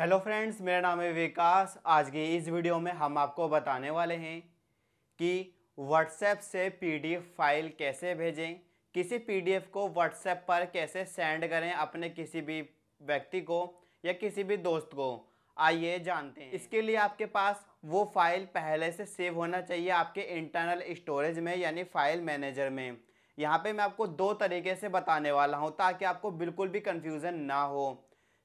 hello friends मेरा नाम है विकास आज की इस वीडियो में हम आपको बताने वाले हैं कि व्हाट्सएप से पीडीएफ फाइल कैसे भेजें किसी पीडीएफ को व्हाट्सएप पर कैसे सेंड करें अपने किसी भी व्यक्ति को या किसी भी दोस्त को आइए जानते हैं इसके लिए आपके पास वो फाइल पहले से सेव होना चाहिए आपके इंटरनल स्टोरेज में यानी फाइल मैनेजर में यहाँ पर मैं आपको दो तरीके से बताने वाला हूँ ताकि आपको बिल्कुल भी कन्फ्यूज़न ना हो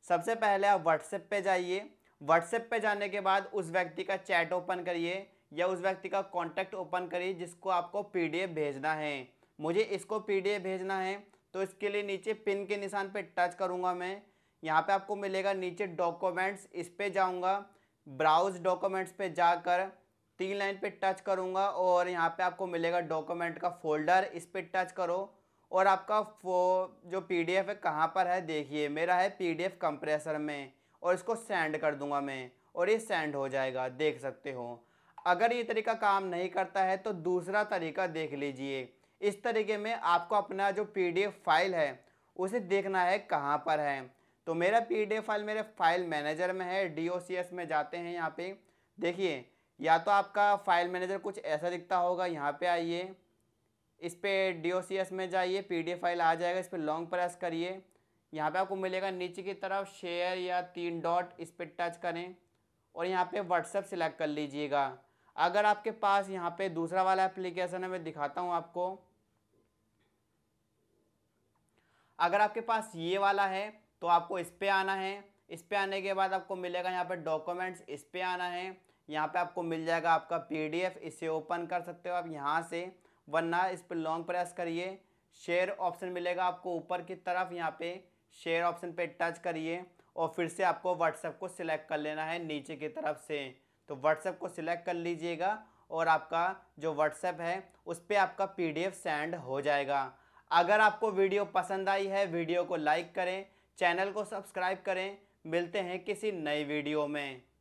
सबसे पहले आप व्हाट्सएप पे जाइए व्हाट्सएप पे जाने के बाद उस व्यक्ति का चैट ओपन करिए या उस व्यक्ति का कॉन्टैक्ट ओपन करिए जिसको आपको पी भेजना है मुझे इसको पी भेजना है तो इसके लिए नीचे पिन के निशान पर टच करूँगा मैं यहाँ पे आपको मिलेगा नीचे डॉक्यूमेंट्स इस पर जाऊँगा ब्राउज डॉक्यूमेंट्स पे जाकर तीन लाइन पे टच करूँगा और यहाँ पे आपको मिलेगा डॉक्यूमेंट का फोल्डर इस पर टच करो और आपका वो जो पी डी एफ है कहाँ पर है देखिए मेरा है पी डी एफ कंप्रेसर में और इसको सेंड कर दूंगा मैं और ये सेंड हो जाएगा देख सकते हो अगर ये तरीका काम नहीं करता है तो दूसरा तरीका देख लीजिए इस तरीके में आपको अपना जो पी डी एफ फाइल है उसे देखना है कहाँ पर है तो मेरा पी डी एफ फाइल मेरे फाइल मैनेजर में है डी ओ सी एस में जाते हैं यहाँ पर देखिए या तो आपका फाइल मैनेजर कुछ ऐसा दिखता होगा यहाँ पर आइए इस पर डी में जाइए पी फाइल आ जाएगा इस पर लॉन्ग प्रेस करिए यहाँ पे आपको मिलेगा नीचे की तरफ शेयर या तीन डॉट इस पर टच करें और यहाँ पे व्हाट्सएप सिलेक्ट कर लीजिएगा अगर आपके पास यहाँ पे दूसरा वाला एप्लीकेशन है मैं दिखाता हूँ आपको अगर आपके पास ये वाला है तो आपको इस पर आना है इस पर आने के बाद आपको मिलेगा यहाँ पे डॉक्यूमेंट्स इस पर आना है यहाँ पर आपको मिल जाएगा आपका पी इसे ओपन कर सकते हो आप यहाँ से वरना इस पर लॉन्ग प्रेस करिए शेयर ऑप्शन मिलेगा आपको ऊपर की तरफ यहाँ पे शेयर ऑप्शन पे टच करिए और फिर से आपको व्हाट्सएप को सिलेक्ट कर लेना है नीचे की तरफ से तो व्हाट्सएप को सिलेक्ट कर लीजिएगा और आपका जो व्हाट्सएप है उस पर आपका पी सेंड हो जाएगा अगर आपको वीडियो पसंद आई है वीडियो को लाइक करें चैनल को सब्सक्राइब करें मिलते हैं किसी नई वीडियो में